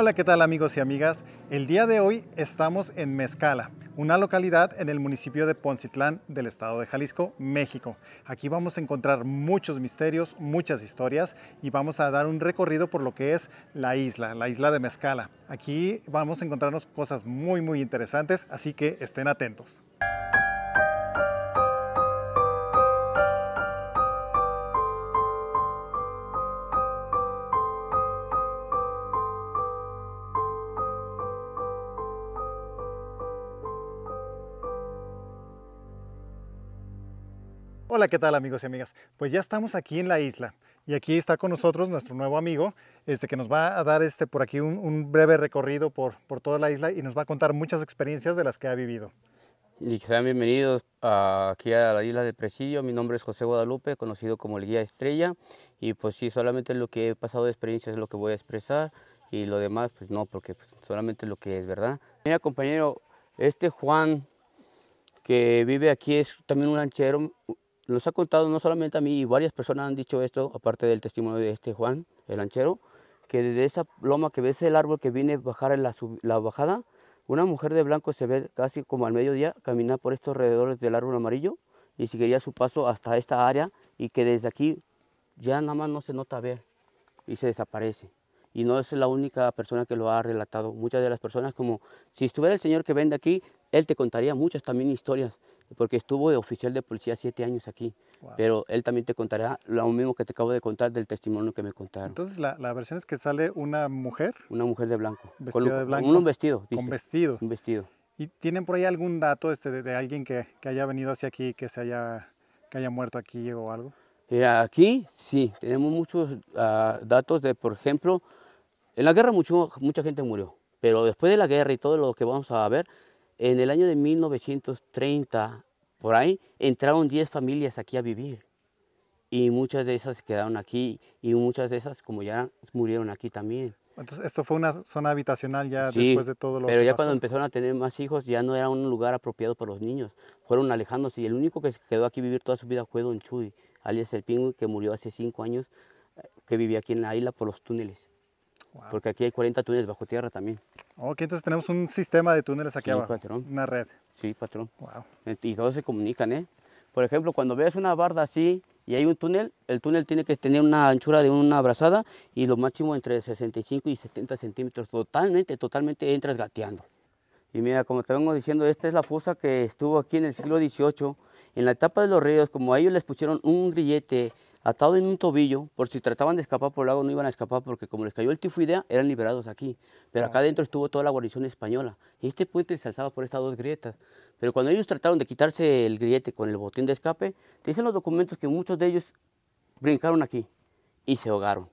Hola, ¿qué tal amigos y amigas? El día de hoy estamos en Mezcala, una localidad en el municipio de Poncitlán del estado de Jalisco, México. Aquí vamos a encontrar muchos misterios, muchas historias y vamos a dar un recorrido por lo que es la isla, la isla de Mezcala. Aquí vamos a encontrarnos cosas muy muy interesantes, así que estén atentos. Hola, ¿qué tal amigos y amigas? Pues ya estamos aquí en la isla y aquí está con nosotros nuestro nuevo amigo este, que nos va a dar este, por aquí un, breve recorrido por, por, toda la isla y nos va a contar muchas experiencias de las que ha vivido. Y sean bienvenidos aquí a la isla del Presidio. Mi nombre es José Guadalupe, conocido como el Guía Estrella. Y pues sí, solamente lo que he pasado de experiencia es lo que voy a expresar y lo demás pues no, porque pues, solamente lo que es, ¿verdad? Mira compañero, este Juan que vive aquí es también un ranchero, nos ha contado no solamente a mí, varias personas han dicho esto, aparte del testimonio de este Juan, el anchero, que desde esa loma que ves el árbol que viene a bajar en la, la bajada, una mujer de blanco se ve casi como al mediodía caminar por estos alrededores del árbol amarillo y seguiría su paso hasta esta área y que desde aquí ya nada más no se nota ver y se desaparece. Y no es la única persona que lo ha relatado. Muchas de las personas como si estuviera el Señor que vende aquí, Él te contaría muchas también historias porque estuvo de oficial de policía siete años aquí. Pero él también te contará lo mismo que te acabo de contar del testimonio que me contaron. Entonces, la, la versión es que sale una mujer. Una mujer de blanco. Vestida con, de blanco. Con un vestido. Dice, con vestido. Un vestido. ¿Y tienen por ahí algún dato este de, alguien que, que, haya venido hacia aquí, que, se haya, que haya muerto aquí o algo? Mira, aquí sí, tenemos muchos ah, datos de, por ejemplo, en la guerra mucho, mucha gente murió, pero después de la guerra y todo lo que vamos a ver, en el año de 1930, por ahí, entraron 10 familias aquí a vivir. Y muchas de esas quedaron aquí y muchas de esas, como ya murieron aquí también. Entonces, esto fue una zona habitacional ya después de todo lo pero ya cuando empezaron a tener más hijos, ya no era un lugar apropiado para los niños. Fueron alejándose y el único que se quedó aquí vivir toda su vida fue Don Chuy, alias el Pingüe que murió hace 5 años, eh, que vivía aquí en la isla por los túneles. Porque aquí hay 40 túneles bajo tierra también. Oh, ok, entonces tenemos un sistema de túneles aquí abajo. Una red. Sí, patrón. Eh, y todos se comunican, ¿eh? Por ejemplo, cuando veas una barda así y hay un túnel, el túnel tiene que tener una anchura de una abrazada y lo máximo entre 65 y 70 centímetros. Totalmente, totalmente entras gateando. Y mira, como te vengo diciendo, esta es la fosa que estuvo aquí en el siglo XVIII. En la etapa de los ríos, como a ellos les pusieron un grillete atado en un tobillo, por si trataban de escapar por el lago no iban a escapar porque como les cayó el tifoidea eran liberados aquí, pero acá adentro estuvo toda la guarnición española y este puente se alzaba por estas dos grietas, pero cuando ellos trataron de quitarse el griete con el botín de escape, dicen los documentos que muchos de ellos brincaron aquí y se ahogaron,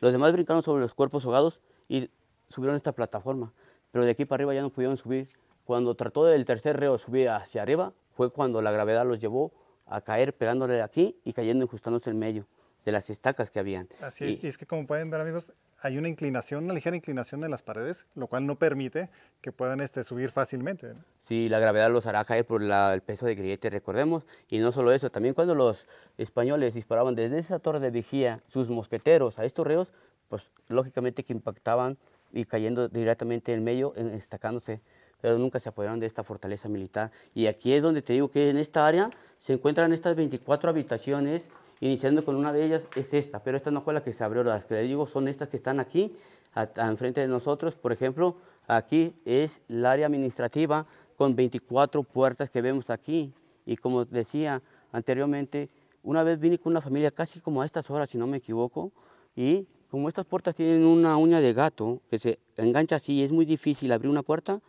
los demás brincaron sobre los cuerpos ahogados y subieron a esta plataforma, pero de aquí para arriba ya no pudieron subir, cuando trató del tercer reo subir hacia arriba fue cuando la gravedad los llevó a caer pegándole aquí y cayendo ajustándose en medio de las estacas que habían. Así es, y es que como pueden ver amigos, hay una inclinación, una ligera inclinación de las paredes, lo cual no permite que puedan este, subir fácilmente. Sí, la gravedad los hará caer por el peso de grillete, recordemos. Y no solo eso, también cuando los españoles disparaban desde esa torre de vigía sus mosqueteros a estos reos, pues lógicamente que impactaban y cayendo directamente en medio, en, estacándose pero nunca se apoderaron de esta fortaleza militar. Y aquí es donde te digo que en esta área se encuentran estas 24 habitaciones, iniciando con una de ellas es esta, pero esta no fue la que se abrió, las que les digo son estas que están aquí, a, enfrente de nosotros. Por ejemplo, aquí es el área administrativa con 24 puertas que vemos aquí. Y como decía anteriormente, una vez vine con una familia casi como a estas horas, si no me equivoco, y como estas puertas tienen una uña de gato que se engancha así, es muy difícil abrir una puerta,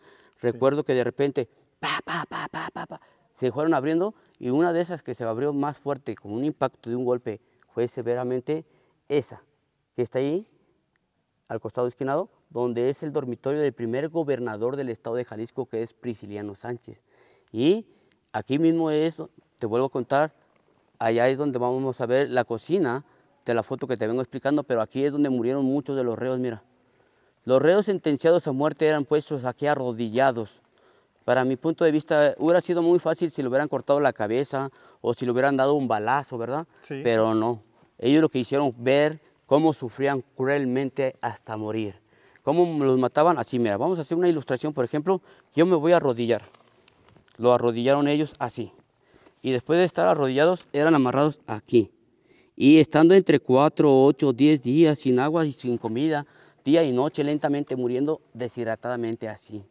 Recuerdo que de repente, pa, pa, pa, pa, pa, se fueron abriendo y una de esas que se abrió más fuerte, con un impacto de un golpe, fue severamente esa, que está ahí, al costado esquinado, donde es el dormitorio del primer gobernador del estado de Jalisco, que es Prisciliano Sánchez. Y aquí mismo es, te vuelvo a contar, allá es donde vamos a ver la cocina de la foto que te vengo explicando, pero aquí es donde murieron muchos de los reos, mira. Los reos sentenciados a muerte eran puestos aquí arrodillados. Para mi punto de vista, hubiera sido muy fácil si le hubieran cortado la cabeza o si le hubieran dado un balazo, ¿verdad? Pero no. Ellos lo que hicieron ver cómo sufrían cruelmente hasta morir. Cómo los mataban así. Mira, vamos a hacer una ilustración, por ejemplo. Yo me voy a arrodillar. Lo arrodillaron ellos así. Y después de estar arrodillados, eran amarrados aquí. Y estando entre 4, 8, 10 días sin agua y sin comida, día y noche lentamente muriendo deshidratadamente así.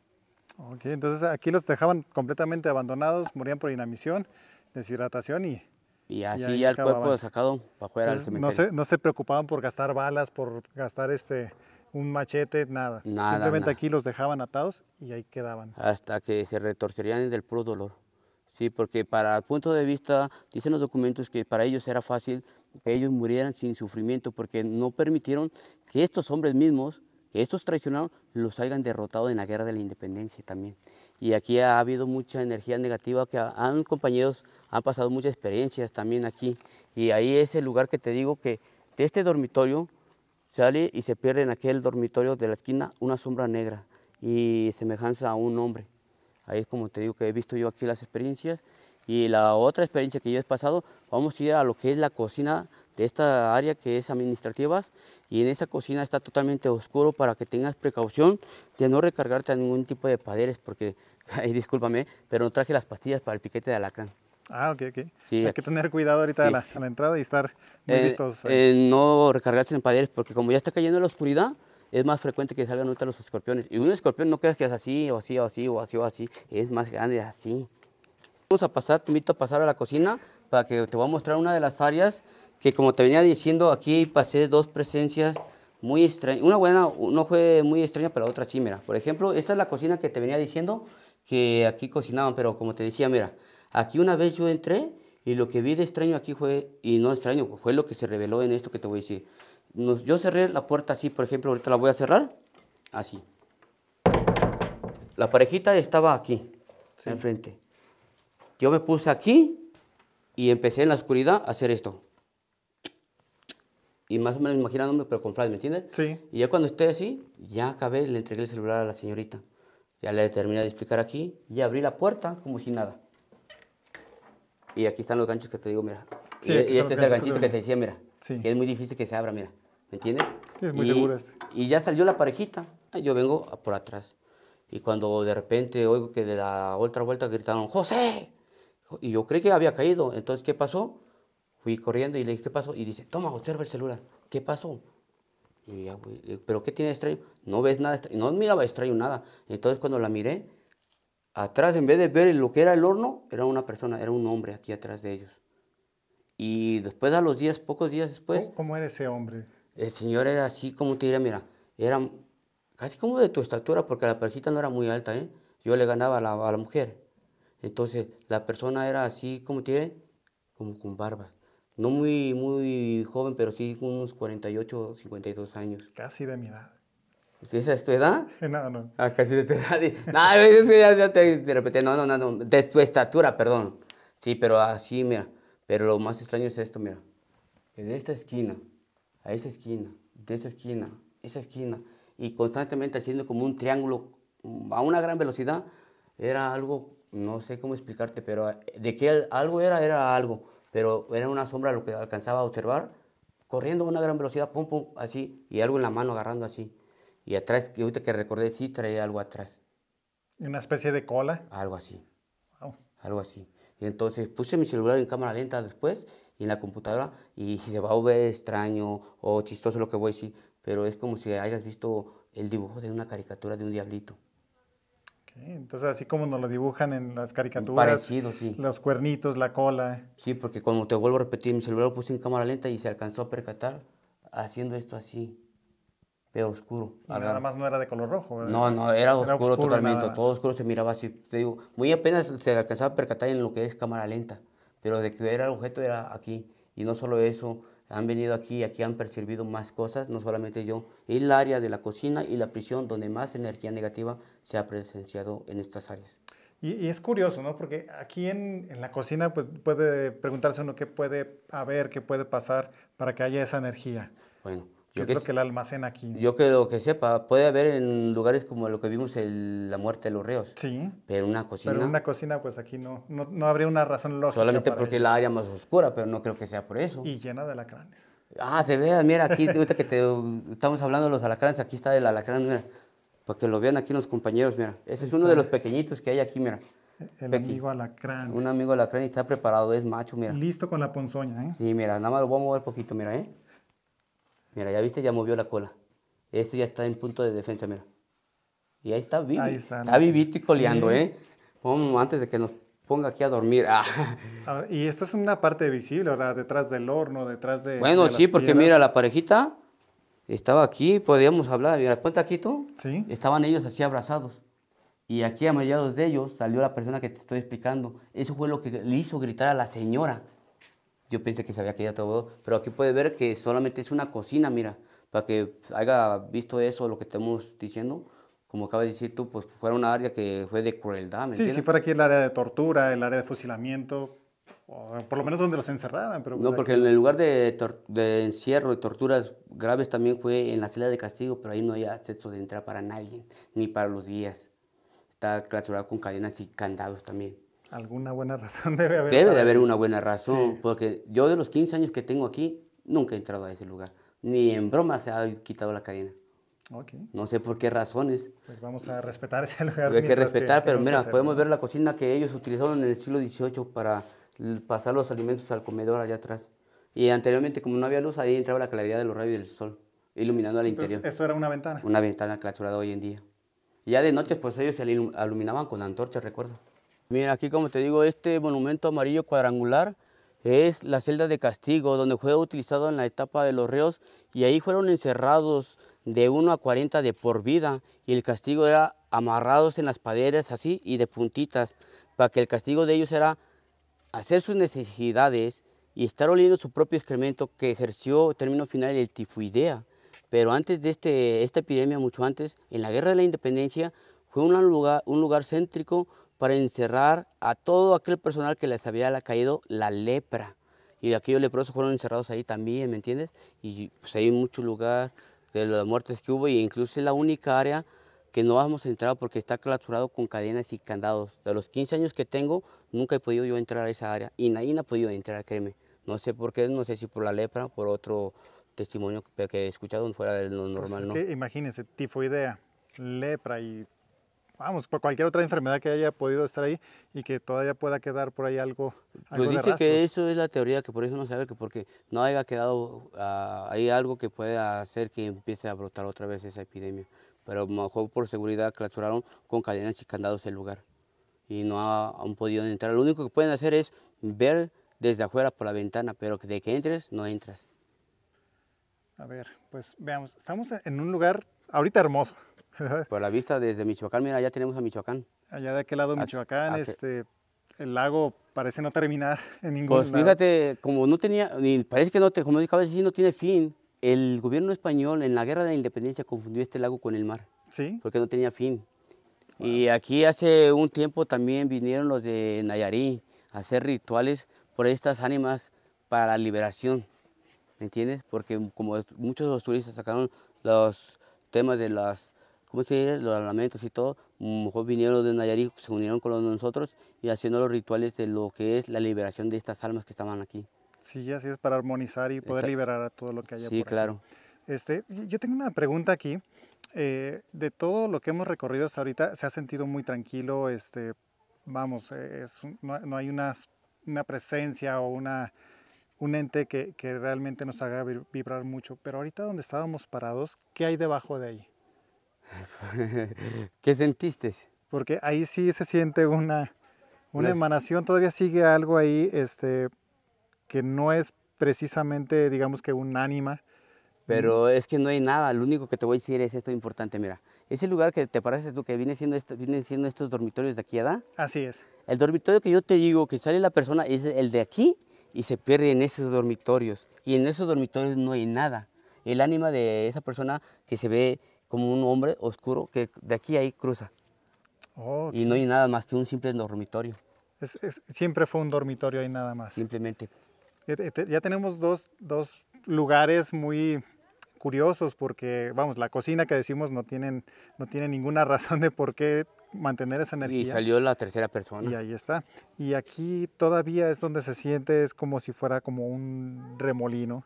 Ok, entonces aquí los dejaban completamente abandonados, morían por inamisión, deshidratación y... Y así ya el cuerpo sacado para fuera cementerio. No se, preocupaban por gastar balas, por gastar este un machete, nada. Simplemente aquí los dejaban atados y ahí quedaban. Hasta que se retorcerían del puro dolor. Sí, porque para el punto de vista, dicen los documentos que para ellos era fácil que ellos murieran sin sufrimiento, porque no permitieron que estos hombres mismos, que estos traicionaron, los hayan derrotado en la guerra de la independencia también. Y aquí ha habido mucha energía negativa, que han compañeros, han pasado muchas experiencias también aquí. Y ahí es el lugar que te digo que de este dormitorio sale y se pierde en aquel dormitorio de la esquina una sombra negra y semejanza a un hombre. Ahí es como te digo que he visto yo aquí las experiencias y la otra experiencia que yo he pasado, vamos a ir a lo que es la cocina de esta área que es administrativas y en esa cocina está totalmente oscuro para que tengas precaución de no recargarte a ningún tipo de paderes porque, discúlpame, pero no traje las pastillas para el piquete de alacrán. Ah, ok, ok. Sí, Hay que tener cuidado ahorita a, la, entrada y estar eh, listos. Eh. Eh, no recargarse en paderes porque como ya está cayendo la oscuridad, es más frecuente que salgan ahorita los escorpiones. Y un escorpión no creas que es así o así o así o así o así, es más grande así. Vamos a pasar, te invito a pasar a la cocina para que te voy a mostrar una de las áreas que como te venía diciendo, aquí pasé dos presencias muy extrañas. Una buena, no fue muy extraña, pero otra sí, mira. Por ejemplo, esta es la cocina que te venía diciendo que aquí cocinaban, pero como te decía, mira, aquí una vez yo entré y lo que vi de extraño aquí fue, y no extraño, fue lo que se reveló en esto que te voy a decir. yo cerré la puerta así, por ejemplo, ahorita la voy a cerrar, así. La parejita estaba aquí, enfrente. Yo me puse aquí y empecé en la oscuridad a hacer esto. Y más o menos imaginándome, pero con flash, ¿me entiendes? Sí. Y ya cuando estoy así, ya acabé, le entregué el celular a la señorita. Ya le terminé de explicar aquí y abrí la puerta como si nada. Y aquí están los ganchos que te digo, mira. y, este es el ganchito que, te decía, mira. Que es muy difícil que se abra, mira. ¿Me entiendes? Es muy seguro este. Y ya salió la parejita. Yo vengo por atrás. Y cuando de repente oigo que de la otra vuelta gritaron, ¡José! Y yo creí que había caído. Entonces, ¿qué pasó? Fui corriendo y le dije, ¿qué pasó? Y dice, toma, observa el celular. ¿Qué pasó? Y ya, pues, ¿pero qué tiene extraño? No ves nada extraño. No miraba extraño nada. Entonces, cuando la miré, atrás, en vez de ver lo que era el horno, era una persona, era un hombre aquí atrás de ellos. Y después, a los días, pocos días después... ¿Cómo era ese hombre? El señor era así, como te diría, mira, era casi como de tu estatura, porque la parejita no era muy alta, ¿eh? Yo le ganaba a la, a la mujer entonces, la persona era así como tiene, como con barba. No muy, muy joven, pero sí con unos 48, 52 años. Casi de mi edad. ¿Esa es tu edad? No, no. Ah, casi de tu edad. no, ya, No, no, no, no. De tu estatura, perdón. Sí, pero así, mira. Pero lo más extraño es esto, mira. De esta esquina a esa esquina, de esa esquina, esa esquina, y constantemente haciendo como un triángulo a una gran velocidad, era algo no sé cómo explicarte, pero eh, de que algo era, era algo, pero era una sombra lo que alcanzaba a observar, corriendo a una gran velocidad, pum, pum, así, y algo en la mano agarrando así. Y atrás, que ahorita que recordé, sí traía algo atrás. ¿Una especie de cola? Algo así. Algo así. Y entonces puse mi celular en cámara lenta después y en la computadora y se va a ver extraño o chistoso lo que voy a decir, pero es como si hayas visto el dibujo de una caricatura de un diablito. Entonces, así como nos lo dibujan en las caricaturas. Los cuernitos, la cola. Sí, porque cuando te vuelvo a repetir, mi celular lo puse en cámara lenta y se alcanzó a percatar haciendo esto así, pero oscuro. nada más no era de color rojo, ¿verdad? No, no, era, oscuro, oscuro, totalmente. Todo oscuro se miraba así. Te digo, muy apenas se alcanzaba a percatar en lo que es cámara lenta, pero de que era el objeto era aquí. Y no solo eso, han venido aquí, aquí han percibido más cosas, no solamente yo, el área de la cocina y la prisión donde más energía negativa se ha presenciado en estas áreas. Y, es curioso, ¿no? Porque aquí en, en, la cocina pues, puede preguntarse uno qué puede haber, qué puede pasar para que haya esa energía. Bueno, yo es que, lo que aquí. Yo creo que sepa, puede haber en lugares como lo que vimos en la muerte de los reos. Sí. Pero una cocina. Pero una cocina, pues aquí no, no, no habría una razón lógica. Solamente porque es la área más oscura, pero no creo que sea por eso. Y llena de alacranes. Ah, te veas, mira, aquí, ahorita que te, estamos hablando de los alacranes, aquí está el alacrán, mira. Para que lo vean aquí los compañeros, mira. Ese es uno de los pequeñitos que hay aquí, mira. El amigo alacrán. Un amigo alacrán y está preparado, es macho, mira. Listo con la ponzoña, ¿eh? Sí, mira, nada más lo voy a mover poquito, mira, ¿eh? Mira, ya viste, ya movió la cola. Esto ya está en punto de defensa, mira. Y ahí está vivo. Ahí está. vivito y coleando, ¿eh? Vamos, antes de que nos ponga aquí a dormir. Ah. y esto es una parte visible, ¿verdad? Detrás del horno, detrás de. Bueno, sí, porque mira, la parejita estaba aquí, podíamos hablar. Mira, ponte aquí tú. Sí. Estaban ellos así abrazados. Y aquí a mediados de ellos salió la persona que te estoy explicando. Eso fue lo que le hizo gritar a la señora. Yo pensé que se había quedado todo, pero aquí puede ver que solamente es una cocina, mira, para que haya visto eso, lo que estamos diciendo, como acabas de decir tú, pues fuera una área que fue de crueldad, ¿me sí, si fuera aquí el área de tortura, el área de fusilamiento, por lo menos donde los encerraran. Pero no, porque en el lugar de, encierro y torturas graves también fue en la celda de castigo, pero ahí no había acceso de entrar para nadie, ni para los guías. Está clausurado con cadenas y candados también. Alguna buena razón debe haber. Debe de haber una buena razón, porque yo de los 15 años que tengo aquí, nunca he entrado a ese lugar. Ni en broma se ha quitado la cadena. No sé por qué razones. Pues vamos a respetar ese lugar. Hay que respetar, pero mira, podemos ver la cocina que ellos utilizaron en el siglo XVIII para pasar los alimentos al comedor allá atrás. Y anteriormente, como no había luz, ahí entraba la claridad de los rayos del sol, iluminando al interior. ¿Esto era una ventana? Una ventana clausurada hoy en día. ya de noche, pues ellos se iluminaban con antorchas, recuerdo. Mira, aquí como te digo, este monumento amarillo cuadrangular es la celda de castigo, donde fue utilizado en la etapa de los reos y ahí fueron encerrados de 1 a 40 de por vida y el castigo era amarrados en las paredes así y de puntitas, para que el castigo de ellos era hacer sus necesidades y estar oliendo su propio excremento que ejerció término final el tifoidea. Pero antes de este, esta epidemia, mucho antes, en la Guerra de la Independencia, fue un lugar, un lugar céntrico para encerrar a todo aquel personal que les había caído la lepra. Y aquellos leprosos fueron encerrados ahí también, ¿me entiendes? Y pues hay mucho lugar de las muertes que hubo y incluso es la única área que no hemos entrado porque está clausurado con cadenas y candados. De los 15 años que tengo, nunca he podido yo entrar a esa área y nadie ha podido entrar, créeme. No sé por qué, no sé si por la lepra, por otro testimonio que he escuchado fuera de lo pues normal. ¿no? tifoidea, lepra y vamos, por cualquier otra enfermedad que haya podido estar ahí y que todavía pueda quedar por ahí algo. Pues algo dice que eso es la teoría, que por eso no se que porque no haya quedado hay ah, ahí algo que pueda hacer que empiece a brotar otra vez esa epidemia. Pero mejor por seguridad clausuraron con cadenas y candados el lugar y no han podido entrar. Lo único que pueden hacer es ver desde afuera por la ventana, pero de que entres, no entras. A ver, pues veamos, estamos en un lugar ahorita hermoso. Por la vista desde Michoacán, mira, ya tenemos a Michoacán. Allá de aquel lado Michoacán, este, el lago parece no terminar en ningún Pues fíjate, como no tenía, ni parece que no, te, como no tiene fin. El gobierno español en la guerra de la independencia confundió este lago con el mar. Sí. Porque no tenía fin. Y aquí hace un tiempo también vinieron los de Nayarí a hacer rituales por estas ánimas para la liberación. ¿Me entiendes? Porque como muchos de los turistas sacaron los temas de las ¿cómo es que Los lamentos y todo, mejor vinieron de Nayarit, se unieron con nosotros y haciendo los rituales de lo que es la liberación de estas almas que estaban aquí. Sí, así es, para armonizar y poder liberar a todo lo que haya Sí, claro. Este, yo tengo una pregunta aquí. Eh, de todo lo que hemos recorrido hasta ahorita, se ha sentido muy tranquilo, este, vamos, es, no, hay una, presencia o una, un ente que realmente nos haga vibrar mucho, pero ahorita donde estábamos parados, ¿qué hay debajo de ahí? ¿Qué sentiste? Porque ahí sí se siente una, una emanación, todavía sigue algo ahí este, que no es precisamente, digamos que un ánima. Pero es que no hay nada, lo único que te voy a decir es esto importante, mira. Ese lugar que te parece tú que viene siendo este, vienen siendo estos dormitorios de aquí, ¿verdad? Así es. El dormitorio que yo te digo que sale la persona es el de aquí y se pierde en esos dormitorios. Y en esos dormitorios no hay nada. El ánima de esa persona que se ve como un hombre oscuro que de aquí a ahí cruza. y no hay nada más que un simple dormitorio. Es, siempre fue un dormitorio ahí nada más. Simplemente. Ya, tenemos dos, dos, lugares muy curiosos porque, vamos, la cocina que decimos no tienen, no tiene ninguna razón de por qué mantener esa energía. Y salió la tercera persona. Y ahí está. Y aquí todavía es donde se siente, es como si fuera como un remolino.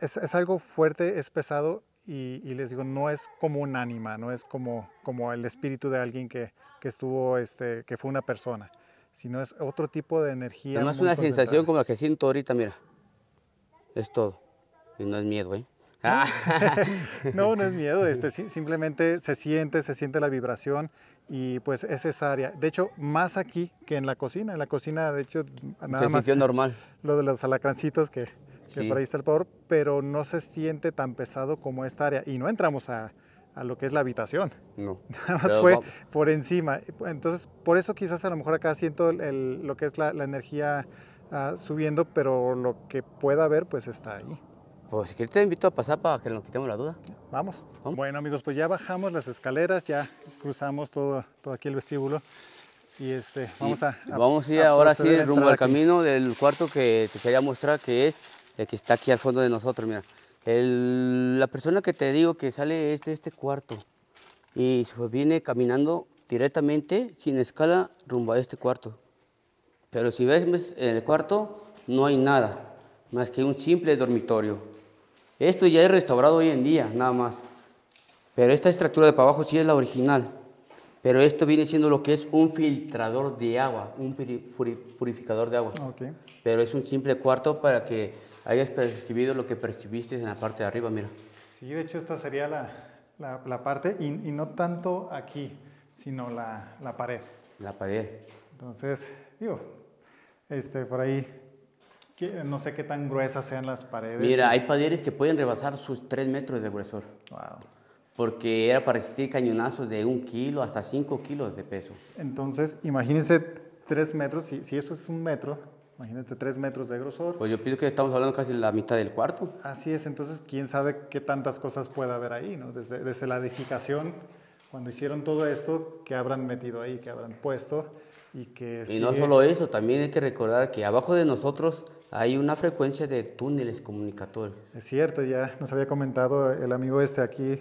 Es, es algo fuerte, es pesado y, les digo, no es como un ánima, no es como, como el espíritu de alguien que, que estuvo, este, que fue una persona, sino es otro tipo de energía. Además una sensación como la que siento ahorita, mira, es todo, y no es miedo, ¿eh? no, ah. no es miedo, este, simplemente se siente, se siente la vibración y pues es esa área. De hecho, más aquí que en la cocina. En la cocina, de hecho, nada más. normal. Lo de los alacrancitos que, por ahí está el pavor, pero no se siente tan pesado como esta área. Y no entramos a, lo que es la habitación. No. Nada más fue por encima. Entonces, por eso quizás a lo mejor acá siento lo que es la, energía ah, subiendo, pero lo que pueda ver, pues está ahí. Pues si te invito a pasar para que nos quitemos la duda. Vamos. Bueno, amigos, pues ya bajamos las escaleras, ya cruzamos todo, todo aquí el vestíbulo. Y este, vamos a, Vamos a ir ahora sí rumbo al camino del cuarto que te quería mostrar, que es el que está aquí al fondo de nosotros, mira. la persona que te digo que sale es este, de este cuarto y viene caminando directamente, sin escala, rumbo a este cuarto. Pero si ves en el cuarto, no hay nada, más que un simple dormitorio. Esto ya es restaurado hoy en día, nada más. Pero esta estructura de para abajo sí es la original. Pero esto viene siendo lo que es un filtrador de agua, un purificador de agua. Okay. Pero es un simple cuarto para que hayas percibido lo que percibiste en la parte de arriba, mira. Sí, de hecho esta sería la, la, parte, y, no tanto aquí, sino la, la, pared. La pared. Entonces, digo, este, por ahí, no sé qué tan gruesas sean las paredes. Mira, hay paredes que pueden rebasar sus 3 metros de gruesor. Wow. Porque era para resistir cañonazos de un kilo hasta 5 kilos de peso. Entonces, imagínense 3 metros, si, si esto es un metro, Imagínate, tres metros de grosor. Pues yo pienso que estamos hablando casi de la mitad del cuarto. Así es, entonces quién sabe qué tantas cosas puede haber ahí, ¿no? Desde, desde la edificación, cuando hicieron todo esto, ¿qué habrán metido ahí, qué habrán puesto y que... Y no solo eso, también hay que recordar que abajo de nosotros hay una frecuencia de túneles comunicatorios. Es cierto, ya nos había comentado el amigo este aquí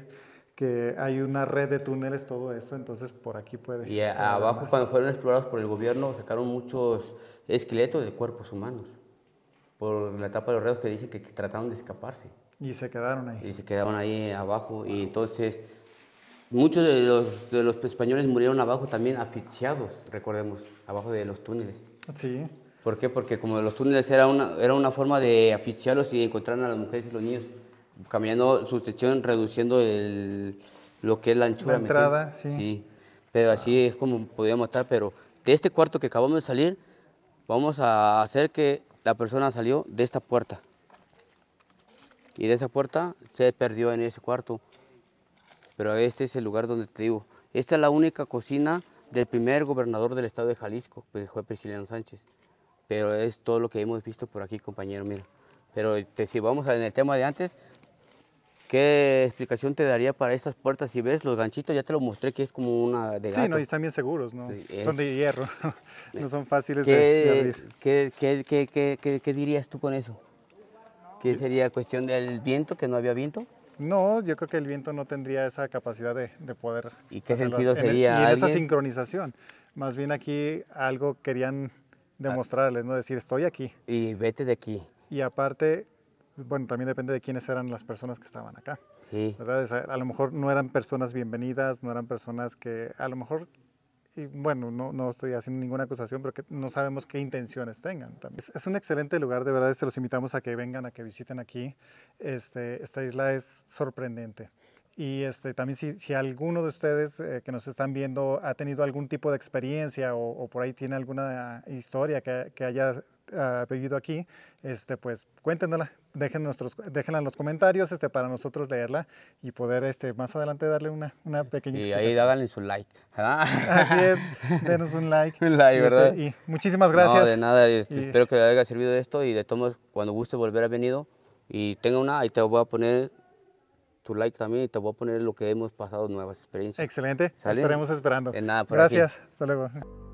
que hay una red de túneles, todo esto, entonces por aquí puede... Y abajo cuando fueron explorados por el gobierno sacaron muchos esqueletos de cuerpos humanos, por la etapa de los reos que dicen que trataron de escaparse. Y se quedaron ahí. Y se quedaron ahí abajo. Y entonces muchos de los, españoles murieron abajo también asfixiados, recordemos, abajo de los túneles. Sí. ¿Por qué? Porque como los túneles era una, era una forma de aficiarlos y encontrar a las mujeres y los niños, cambiando su sección, reduciendo lo que es la anchura. La entrada, sí. sí. Pero así es como podíamos estar, pero de este cuarto que acabamos de salir, vamos a hacer que la persona salió de esta puerta. Y de esa puerta se perdió en ese cuarto. Pero este es el lugar donde te digo. Esta es la única cocina del primer gobernador del estado de Jalisco, que pues, fue Prisciliano Sánchez. Pero es todo lo que hemos visto por aquí, compañero, mío, Pero si vamos en el tema de antes, ¿Qué explicación te daría para esas puertas? Si ves los ganchitos, ya te lo mostré que es como una de gato. Sí, no, y están bien seguros, ¿no? Son de hierro, no son fáciles de, abrir. ¿qué, qué, qué dirías tú con eso? ¿Que sería cuestión del viento, que no había viento? No, yo creo que el viento no tendría esa capacidad de, poder... ¿Y qué sentido sería? esa sincronización. Más bien aquí algo querían ah. demostrarles, ¿no? Decir, estoy aquí. Y vete de aquí. Y aparte, bueno, también depende de quiénes eran las personas que estaban acá. a lo mejor no eran personas bienvenidas, no eran personas que a lo mejor, y bueno, no, estoy haciendo ninguna acusación, pero que no sabemos qué intenciones tengan. También. Es, un excelente lugar, de verdad, se los invitamos a que vengan, a que visiten aquí. Este, esta isla es sorprendente. Y este, también si, alguno de ustedes eh, que nos están viendo ha tenido algún tipo de experiencia o, por ahí tiene alguna historia que, haya ah, vivido aquí, este, pues cuéntenosla, nuestros, déjenla en los comentarios este, para nosotros leerla y poder este, más adelante darle una, una pequeña Y ahí háganle su like. Así es, denos un like. un like, y este, ¿verdad? y muchísimas gracias. No, de nada, espero que le haya servido esto y de todos cuando guste volver a venir y tenga una, ahí te voy a poner tu like también y te voy a poner lo que hemos pasado, nuevas experiencias. Excelente, estaremos esperando. nada, pues, Gracias, hasta luego.